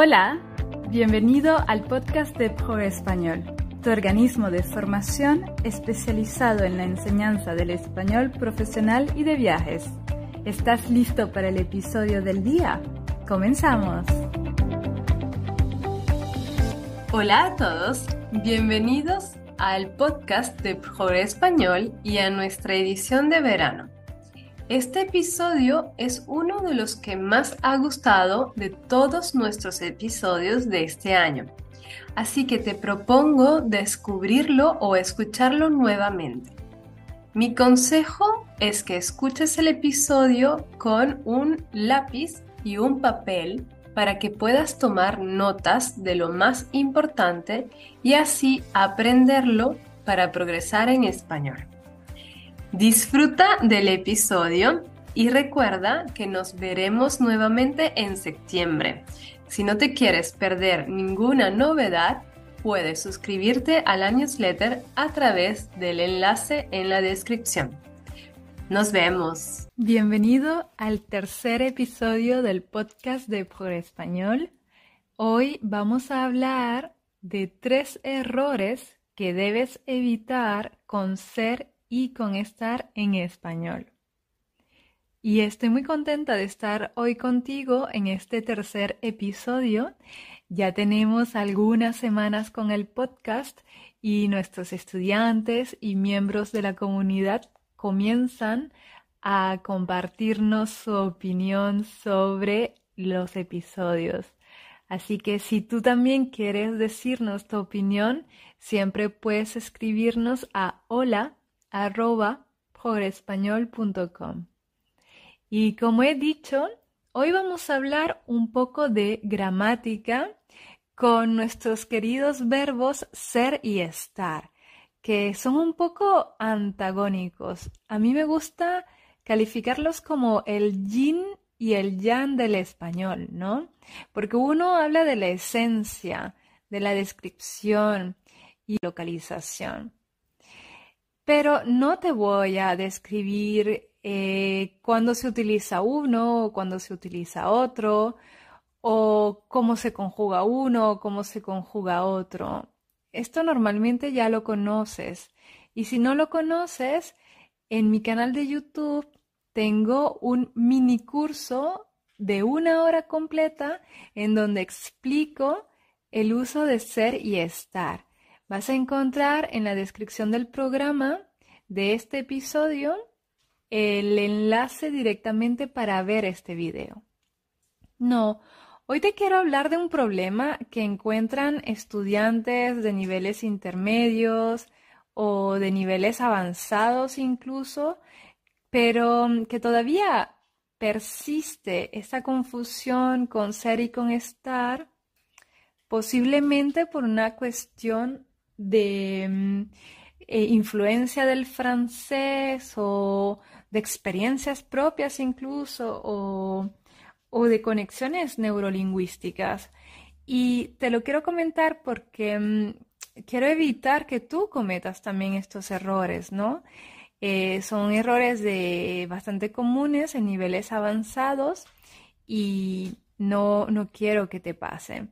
Hola, bienvenido al podcast de Pro Español, tu organismo de formación especializado en la enseñanza del español profesional y de viajes. ¿Estás listo para el episodio del día? Comenzamos. Hola a todos, bienvenidos al podcast de Pro Español y a nuestra edición de verano. Este episodio es uno de los que más ha gustado de todos nuestros episodios de este año. Así que te propongo descubrirlo o escucharlo nuevamente. Mi consejo es que escuches el episodio con un lápiz y un papel para que puedas tomar notas de lo más importante y así aprenderlo para progresar en español. Disfruta del episodio y recuerda que nos veremos nuevamente en septiembre. Si no te quieres perder ninguna novedad, puedes suscribirte a la newsletter a través del enlace en la descripción. Nos vemos. Bienvenido al tercer episodio del podcast de Por Español. Hoy vamos a hablar de tres errores que debes evitar con ser y con estar en español. Y estoy muy contenta de estar hoy contigo en este tercer episodio. Ya tenemos algunas semanas con el podcast y nuestros estudiantes y miembros de la comunidad comienzan a compartirnos su opinión sobre los episodios. Así que si tú también quieres decirnos tu opinión, siempre puedes escribirnos a hola arroba Y como he dicho, hoy vamos a hablar un poco de gramática con nuestros queridos verbos ser y estar, que son un poco antagónicos. A mí me gusta calificarlos como el yin y el yang del español, ¿no? Porque uno habla de la esencia, de la descripción y localización pero no te voy a describir eh, cuándo se utiliza uno o cuándo se utiliza otro, o cómo se conjuga uno o cómo se conjuga otro. Esto normalmente ya lo conoces. Y si no lo conoces, en mi canal de YouTube tengo un mini curso de una hora completa en donde explico el uso de ser y estar. Vas a encontrar en la descripción del programa de este episodio el enlace directamente para ver este video. No, hoy te quiero hablar de un problema que encuentran estudiantes de niveles intermedios o de niveles avanzados incluso, pero que todavía persiste esta confusión con ser y con estar, posiblemente por una cuestión de mm, eh, influencia del francés o de experiencias propias incluso o, de conexiones neurolingüísticas. Y te lo quiero comentar porque mm, quiero evitar que tú cometas también estos errores, ¿no? Eh, son errores bastante comunes en niveles avanzados y no, no quiero que te pase.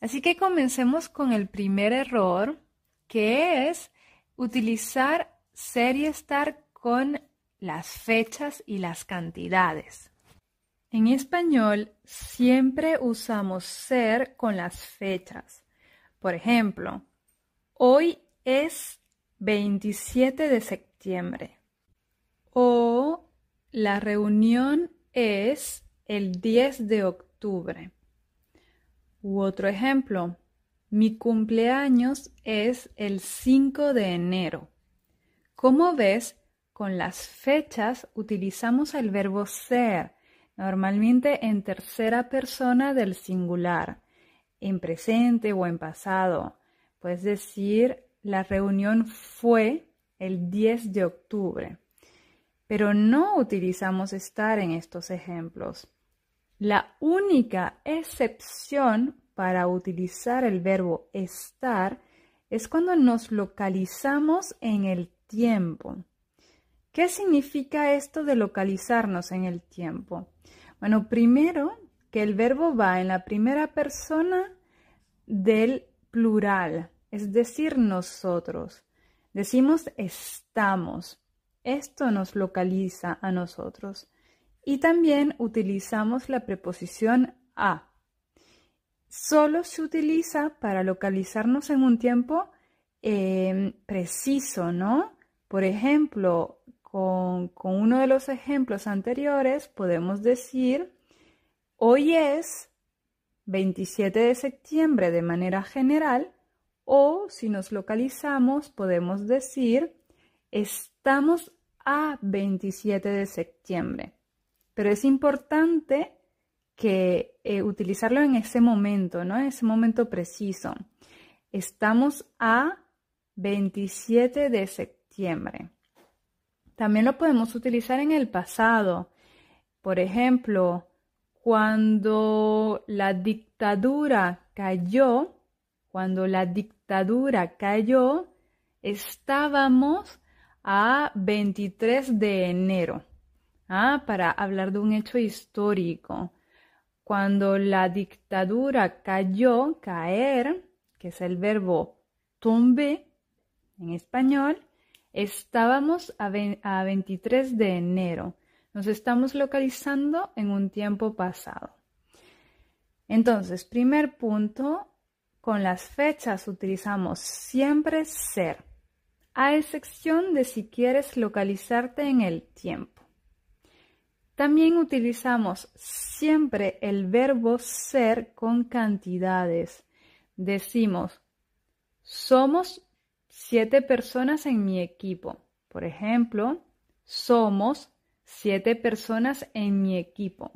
Así que comencemos con el primer error que es utilizar SER y ESTAR con las fechas y las cantidades. En español siempre usamos ser con las fechas. Por ejemplo, hoy es 27 de septiembre. O la reunión es el 10 de octubre. U otro ejemplo, mi cumpleaños es el 5 de enero. Como ves, con las fechas utilizamos el verbo ser, normalmente en tercera persona del singular, en presente o en pasado. Puedes decir, la reunión fue el 10 de octubre. Pero no utilizamos estar en estos ejemplos. La única excepción para utilizar el verbo estar es cuando nos localizamos en el tiempo. ¿Qué significa esto de localizarnos en el tiempo? Bueno, primero que el verbo va en la primera persona del plural, es decir, nosotros. Decimos estamos. Esto nos localiza a nosotros. Y también utilizamos la preposición a solo se utiliza para localizarnos en un tiempo em, preciso, ¿no? Por ejemplo, con, con uno de los ejemplos anteriores podemos decir, hoy es 27 de septiembre de manera general o si nos localizamos podemos decir, estamos a 27 de septiembre. Pero es importante que eh, utilizarlo en ese momento, ¿no? En ese momento preciso. Estamos a 27 de septiembre. También lo podemos utilizar en el pasado. Por ejemplo, cuando la dictadura cayó, cuando la dictadura cayó, estábamos a 23 de enero, ¿ah? para hablar de un hecho histórico. Cuando la dictadura cayó, caer, que es el verbo tumbe en español, estábamos a 23 de enero. Nos estamos localizando en un tiempo pasado. Entonces, primer punto, con las fechas utilizamos siempre ser, a excepción de si quieres localizarte en el tiempo. También utilizamos siempre el verbo ser con cantidades. Decimos, somos siete personas en mi equipo. Por ejemplo, somos siete personas en mi equipo.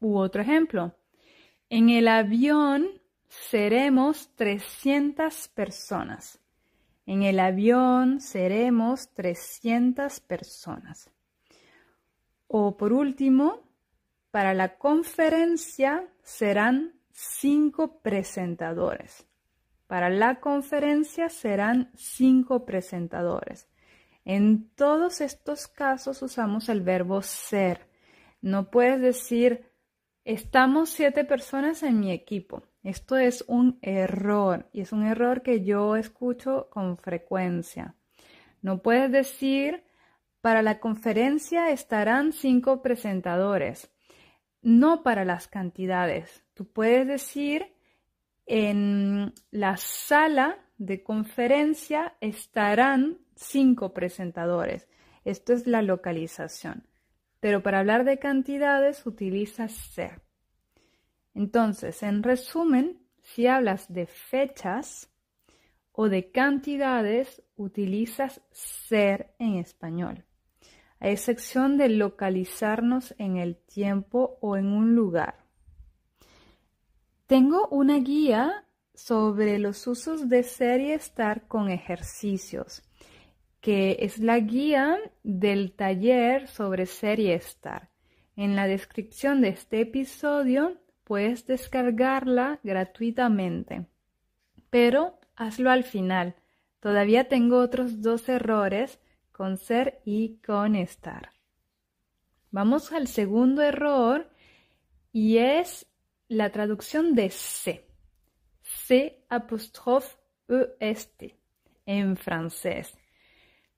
U otro ejemplo, en el avión seremos 300 personas. En el avión seremos 300 personas. O por último, para la conferencia serán cinco presentadores. Para la conferencia serán cinco presentadores. En todos estos casos usamos el verbo ser. No puedes decir, estamos siete personas en mi equipo. Esto es un error y es un error que yo escucho con frecuencia. No puedes decir, para la conferencia estarán cinco presentadores, no para las cantidades. Tú puedes decir, en la sala de conferencia estarán cinco presentadores. Esto es la localización. Pero para hablar de cantidades utilizas ser. Entonces, en resumen, si hablas de fechas o de cantidades, utilizas ser en español a excepción de localizarnos en el tiempo o en un lugar. Tengo una guía sobre los usos de ser y estar con ejercicios, que es la guía del taller sobre ser y estar. En la descripción de este episodio puedes descargarla gratuitamente, pero hazlo al final. Todavía tengo otros dos errores con ser y con estar. Vamos al segundo error y es la traducción de C. C apostrophe EST en francés,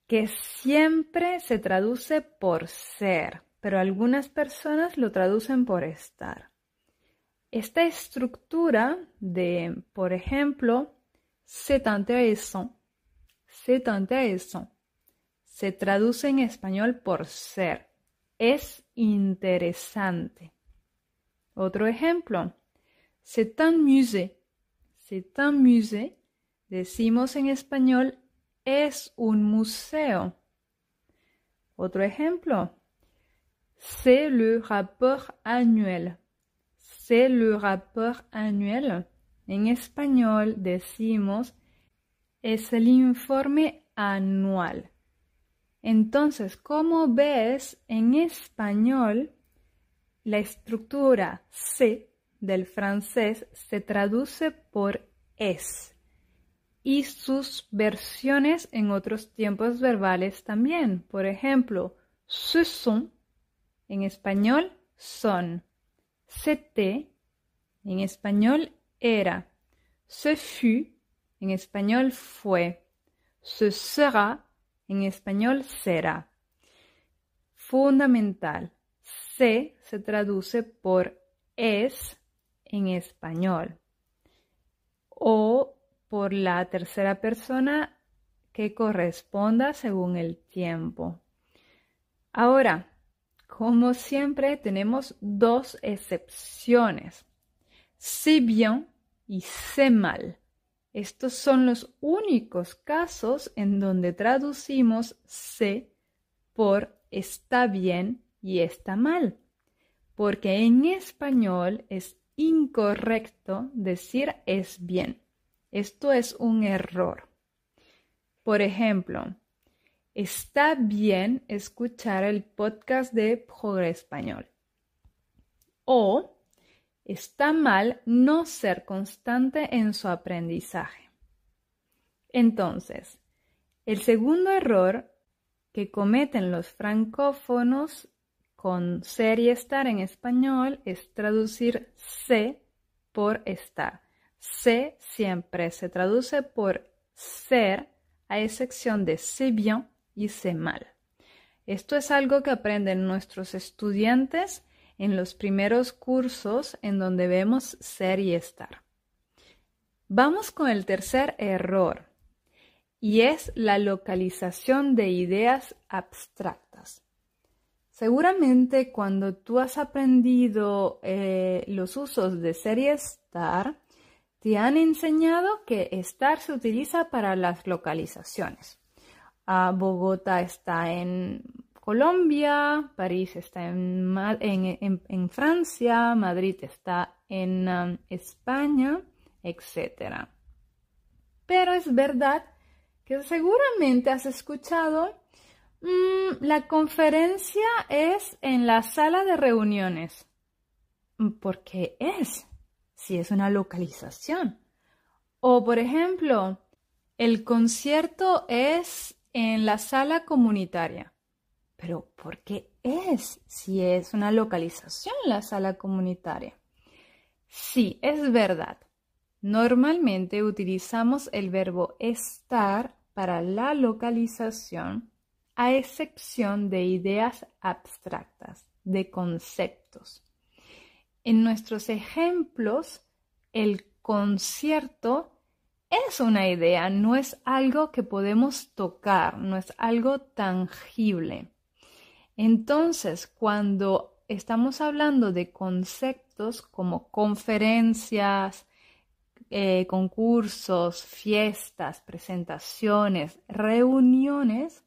que siempre se traduce por ser, pero algunas personas lo traducen por estar. Esta estructura de, por ejemplo, c'est intéressant, c'est intéressant, se traduce en español por ser. Es interesante. Otro ejemplo. C'est un musée. C'est un musée. Decimos en español es un museo. Otro ejemplo. C'est le rapport annuel. C'est le rapport annuel. En español decimos es el informe anual. Entonces, como ves en español, la estructura se del francés se traduce por es y sus versiones en otros tiempos verbales también. Por ejemplo, SE sont en español son, te en español era, SE fut en español fue, SE sera en español, será. Fundamental. Se se traduce por es en español. O por la tercera persona que corresponda según el tiempo. Ahora, como siempre, tenemos dos excepciones. Si bien y se mal. Estos son los únicos casos en donde traducimos se por está bien y está mal, porque en español es incorrecto decir es bien. Esto es un error. Por ejemplo, está bien escuchar el podcast de Progre Español. O Está mal no ser constante en su aprendizaje. Entonces, el segundo error que cometen los francófonos con ser y estar en español es traducir se por estar. Se siempre se traduce por ser, a excepción de sé bien y sé mal. Esto es algo que aprenden nuestros estudiantes en los primeros cursos en donde vemos ser y estar. Vamos con el tercer error y es la localización de ideas abstractas. Seguramente cuando tú has aprendido eh, los usos de ser y estar, te han enseñado que estar se utiliza para las localizaciones. A ah, Bogotá está en Colombia, París está en, Francia, Madrid está en um, España, etc. Pero es verdad que seguramente has escuchado mm, la conferencia es en la sala de reuniones. ¿Por qué es? Si es una localización. O por ejemplo, el concierto es en la sala comunitaria. Pero ¿por qué es si es una localización la sala comunitaria? Sí, es verdad. Normalmente utilizamos el verbo estar para la localización a excepción de ideas abstractas, de conceptos. En nuestros ejemplos, el concierto es una idea, no es algo que podemos tocar, no es algo tangible. Entonces, cuando estamos hablando de conceptos como conferencias, eh, concursos, fiestas, presentaciones, reuniones,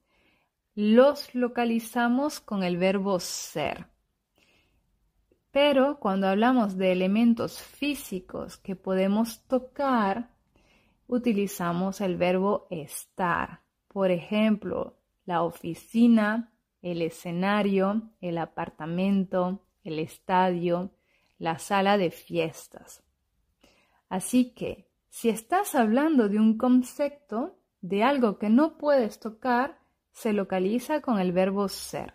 los localizamos con el verbo ser. Pero cuando hablamos de elementos físicos que podemos tocar, utilizamos el verbo estar. Por ejemplo, la oficina, el escenario, el apartamento, el estadio, la sala de fiestas. Así que, si estás hablando de un concepto, de algo que no puedes tocar, se localiza con el verbo ser.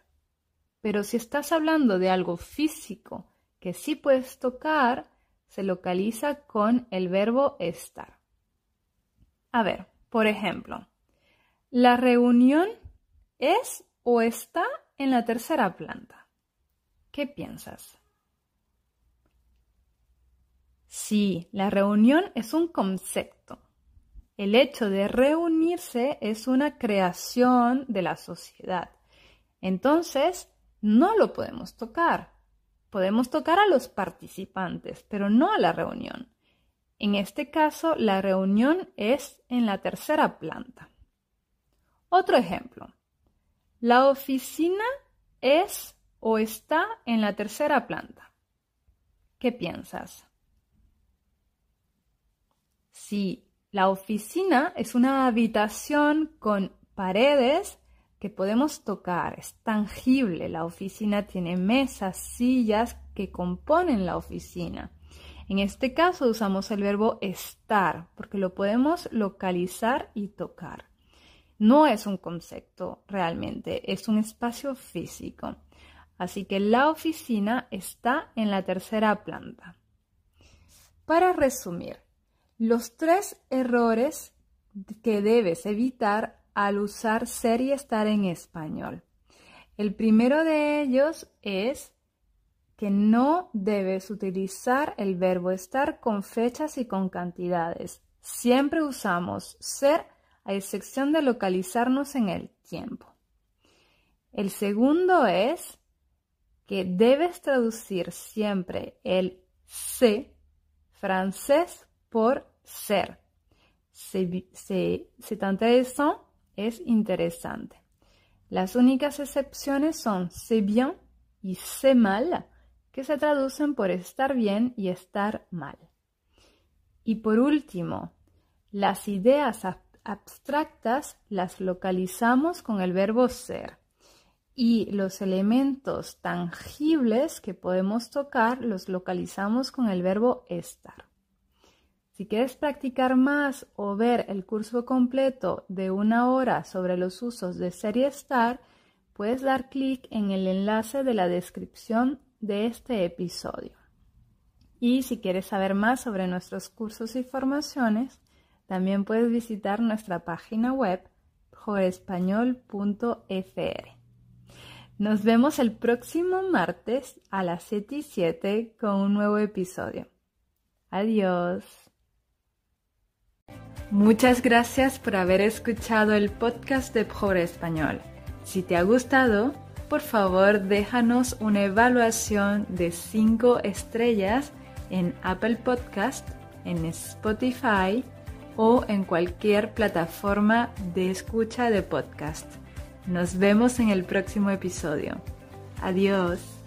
Pero si estás hablando de algo físico que sí puedes tocar, se localiza con el verbo estar. A ver, por ejemplo, la reunión es o está en la tercera planta. ¿Qué piensas? Sí, la reunión es un concepto. El hecho de reunirse es una creación de la sociedad. Entonces, no lo podemos tocar. Podemos tocar a los participantes, pero no a la reunión. En este caso, la reunión es en la tercera planta. Otro ejemplo. La oficina es o está en la tercera planta. ¿Qué piensas? Sí, la oficina es una habitación con paredes que podemos tocar, es tangible. La oficina tiene mesas, sillas que componen la oficina. En este caso usamos el verbo estar porque lo podemos localizar y tocar no es un concepto realmente, es un espacio físico. Así que la oficina está en la tercera planta. Para resumir, los tres errores que debes evitar al usar ser y estar en español. El primero de ellos es que no debes utilizar el verbo estar con fechas y con cantidades. Siempre usamos ser a excepción de localizarnos en el tiempo. El segundo es que debes traducir siempre el se francés por ser. C'est intéressant es interesante. Las únicas excepciones son c'est bien y c'est mal, que se traducen por estar bien y estar mal. Y por último, las ideas abstractas las localizamos con el verbo ser y los elementos tangibles que podemos tocar los localizamos con el verbo estar. Si quieres practicar más o ver el curso completo de una hora sobre los usos de ser y estar, puedes dar clic en el enlace de la descripción de este episodio. Y si quieres saber más sobre nuestros cursos y formaciones, también puedes visitar nuestra página web jorespañol.fr. Nos vemos el próximo martes a las 7 y 7 con un nuevo episodio. Adiós. Muchas gracias por haber escuchado el podcast de Pobre Español. Si te ha gustado, por favor déjanos una evaluación de 5 estrellas en Apple Podcast, en Spotify, o en cualquier plataforma de escucha de podcast. Nos vemos en el próximo episodio. Adiós.